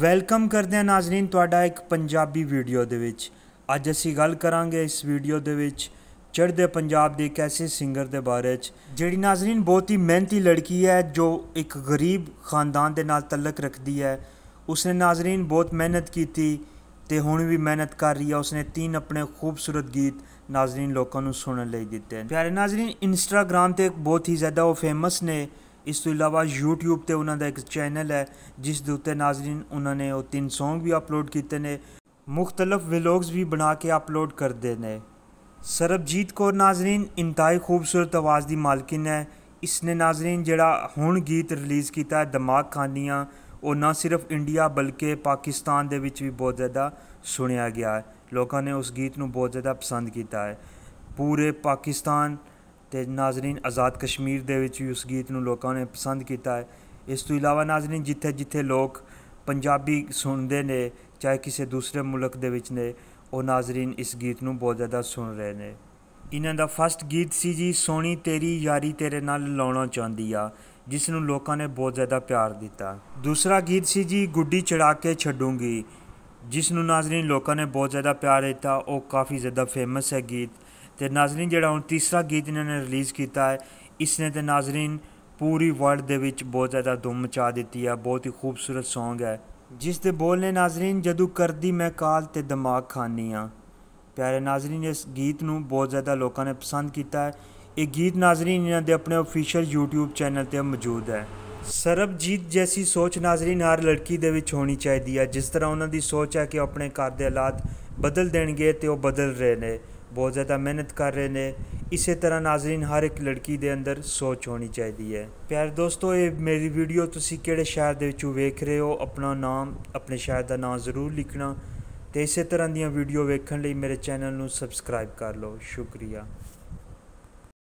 welcome ਕਰਦੇ ਹਾਂ ਨਾਜ਼ਰੀਨ ਤੁਹਾਡਾ ਇੱਕ ਪੰਜਾਬੀ ਵੀਡੀਓ ਦੇ ਵਿੱਚ ਅੱਜ ਅਸੀਂ ਗੱਲ ਕਰਾਂਗੇ ਇਸ ਵੀਡੀਓ ਦੇ ਵਿੱਚ ਚੜ੍ਹਦੇ ਪੰਜਾਬ ਦੇ ਇੱਕ ਐਸੇ ਸਿੰਗਰ ਦੇ ਬਾਰੇ ਵਿੱਚ ਜਿਹੜੀ ਨਾਜ਼ਰੀਨ ਬਹੁਤ ਹੀ ਮਿਹਨਤੀ ਲੜਕੀ ਹੈ ਜੋ ਇੱਕ ਗਰੀਬ ਖਾਨਦਾਨ ਦੇ ਨਾਲ ਤਲਕ ਰੱਖਦੀ ਹੈ ਉਸਨੇ ਨਾਜ਼ਰੀਨ ਬਹੁਤ ਮਿਹਨਤ ਕੀਤੀ ਤੇ ਹੁਣ ਵੀ ਮਿਹਨਤ ਕਰ ਰਹੀ ਹੈ ਉਸਨੇ ਤਿੰਨ ਆਪਣੇ ਖੂਬਸੂਰਤ ਗੀਤ ਨਾਜ਼ਰੀਨ ਲੋਕਾਂ ਨੂੰ ਸੁਣਨ ਲਈ ਦਿੱਤੇ ਹਨ ਪਿਆਰੇ ਨਾਜ਼ਰੀਨ ਇੰਸਟਾਗ੍ਰam ਤੇ ਬਹੁਤ ਹੀ ਜ਼ਿਆਦਾ ਉਹ ਫੇਮਸ ਨੇ ਇਸ ਤੋਂ ਇਲਾਵਾ YouTube ਤੇ ਉਹਨਾਂ ਦਾ ਇੱਕ ਚੈਨਲ ਹੈ ਜਿਸ ਦੇ ਉੱਤੇ ਨਾਜ਼ਰੀਨ ਉਹਨਾਂ ਨੇ ਉਹ ਤਿੰਨ Song ਵੀ ਅਪਲੋਡ ਕੀਤੇ ਨੇ ਮੁxtਲਫ ਵਲੌਗਸ ਵੀ ਬਣਾ ਕੇ ਅਪਲੋਡ ਕਰਦੇ ਨੇ ਸਰਬਜੀਤ ਕੌਰ ਨਾਜ਼ਰੀਨ ਇੰਤਾਈ ਖੂਬਸੂਰਤ ਆਵਾਜ਼ ਦੀ ਮਾਲਕਿਨ ਹੈ ਇਸ ਨੇ ਨਾਜ਼ਰੀਨ ਜਿਹੜਾ ਹੁਣ ਗੀਤ ਰਿਲੀਜ਼ ਕੀਤਾ ਹੈ ਦਿਮਾਗ ਖਾਨੀਆਂ ਉਹ ਨਾ ਸਿਰਫ ਇੰਡੀਆ ਬਲਕਿ ਪਾਕਿਸਤਾਨ ਦੇ ਵਿੱਚ ਵੀ ਬਹੁਤ ਜ਼ਿਆਦਾ ਸੁਣਿਆ ਗਿਆ ਹੈ ਲੋਕਾਂ ਨੇ ਉਸ ਗੀਤ ਨੂੰ ਬਹੁਤ ਜ਼ਿਆਦਾ ਪਸੰਦ ਕੀਤਾ ਹੈ ਪੂਰੇ ਪਾਕਿਸਤਾਨ ਤੇ ਨਾਜ਼ਰੀਨ ਆਜ਼ਾਦ ਕਸ਼ਮੀਰ ਦੇ ਵਿੱਚ ਵੀ ਉਸ ਗੀਤ ਨੂੰ ਲੋਕਾਂ ਨੇ ਪਸੰਦ ਕੀਤਾ ਹੈ ਇਸ ਤੋਂ ਇਲਾਵਾ ਨਾਜ਼ਰੀਨ ਜਿੱਥੇ ਜਿੱਥੇ ਲੋਕ ਪੰਜਾਬੀ ਸੁਣਦੇ ਨੇ ਚਾਹੇ ਕਿਸੇ ਦੂਸਰੇ ਮੁਲਕ ਦੇ ਵਿੱਚ ਨੇ ਉਹ ਨਾਜ਼ਰੀਨ ਇਸ ਗੀਤ ਨੂੰ ਬਹੁਤ ਜ਼ਿਆਦਾ ਸੁਣ ਰਹੇ ਨੇ ਇਹਨਾਂ ਦਾ ਫਸਟ ਗੀਤ ਸੀ ਜੀ ਸੋਣੀ ਤੇਰੀ ਯਾਰੀ ਤੇਰੇ ਨਾਲ ਲਾਉਣਾ ਚਾਹੁੰਦੀ ਆ ਜਿਸ ਨੂੰ ਲੋਕਾਂ ਨੇ ਬਹੁਤ ਜ਼ਿਆਦਾ ਪਿਆਰ ਦਿੱਤਾ ਦੂਸਰਾ ਗੀਤ ਸੀ ਜੀ ਗੁੱਡੀ ਚੜਾ ਕੇ ਛੱਡੂੰਗੀ ਜਿਸ ਨੂੰ ਨਾਜ਼ਰੀਨ ਲੋਕਾਂ ਨੇ ਬਹੁਤ ਜ਼ਿਆਦਾ ਪਿਆਰ ਦਿੱਤਾ ਉਹ ਕਾਫੀ ਜ਼ਿਆਦਾ ਫੇਮਸ ਹੈ ਗੀਤ ਤੇ ਨਾਜ਼ਰੀਨ ਜਿਹੜਾ ਹੁਣ ਤੀਸਰਾ ਗੀਤ ਇਹਨਾਂ ਨੇ ਰਿਲੀਜ਼ ਕੀਤਾ ਹੈ ਇਸ ਨੇ ਤੇ ਨਾਜ਼ਰੀਨ ਪੂਰੀ ਵਰਲਡ ਦੇ ਵਿੱਚ ਬਹੁਤ ਜ਼ਿਆਦਾ ਧੂਮ ਮਚਾ ਦਿੱਤੀ ਹੈ ਬਹੁਤ ਹੀ ਖੂਬਸੂਰਤ Song ਹੈ ਜਿਸ ਦੇ ਬੋਲ ਨੇ ਨਾਜ਼ਰੀਨ ਜਦੋਂ ਕਰਦੀ ਮੈਂ ਕਾਲ ਤੇ ਦਿਮਾਗ ਖਾਨੀ ਆ ਪਿਆਰੇ ਨਾਜ਼ਰੀਨ ਇਸ ਗੀਤ ਨੂੰ ਬਹੁਤ ਜ਼ਿਆਦਾ ਲੋਕਾਂ ਨੇ ਪਸੰਦ ਕੀਤਾ ਹੈ ਇਹ ਗੀਤ ਨਾਜ਼ਰੀਨ ਇਹਨਾਂ ਦੇ ਆਪਣੇ ਅਫੀਸ਼ੀਅਲ YouTube ਚੈਨਲ ਤੇ ਮੌਜੂਦ ਹੈ ਸਰਬਜੀਤ ਜੈਸੀ ਸੋਚ ਨਾਜ਼ਰੀਨ ਹਰ ਲੜਕੀ ਦੇ ਵਿੱਚ ਹੋਣੀ ਚਾਹੀਦੀ ਹੈ ਜਿਸ ਤਰ੍ਹਾਂ ਉਹਨਾਂ ਦੀ ਸੋਚ ਹੈ ਕਿ ਆਪਣੇ ਘਰ ਦੇ ਹਾਲਾਤ ਬਦਲ ਦੇਣਗੇ ਤੇ ਉਹ ਬਦਲ ਰਹੇ ਨੇ ਬਹੁਤ ਜ਼ਿਆਦਾ ਮਿਹਨਤ ਕਰ ਰਹੇ ਨੇ ਇਸੇ ਤਰ੍ਹਾਂ ਨਾਜ਼ਰੀਨ ਹਰ ਇੱਕ ਲੜਕੀ ਦੇ ਅੰਦਰ ਸੋਚ ਹੋਣੀ ਚਾਹੀਦੀ ਹੈ ਪਿਆਰੇ ਦੋਸਤੋ ਇਹ ਮੇਰੀ ਵੀਡੀਓ ਤੁਸੀਂ ਕਿਹੜੇ ਸ਼ਹਿਰ ਦੇ ਵਿੱਚੋਂ ਵੇਖ ਰਹੇ ਹੋ ਆਪਣਾ ਨਾਮ ਆਪਣੇ ਸ਼ਹਿਰ ਦਾ ਨਾਮ ਜ਼ਰੂਰ ਲਿਖਣਾ ਤੇ ਇਸੇ ਤਰ੍ਹਾਂ ਦੀਆਂ ਵੀਡੀਓ ਵੇਖਣ ਲਈ ਮੇਰੇ ਚੈਨਲ ਨੂੰ ਸਬਸਕ੍ਰਾਈਬ ਕਰ ਲਓ ਸ਼ੁਕਰੀਆ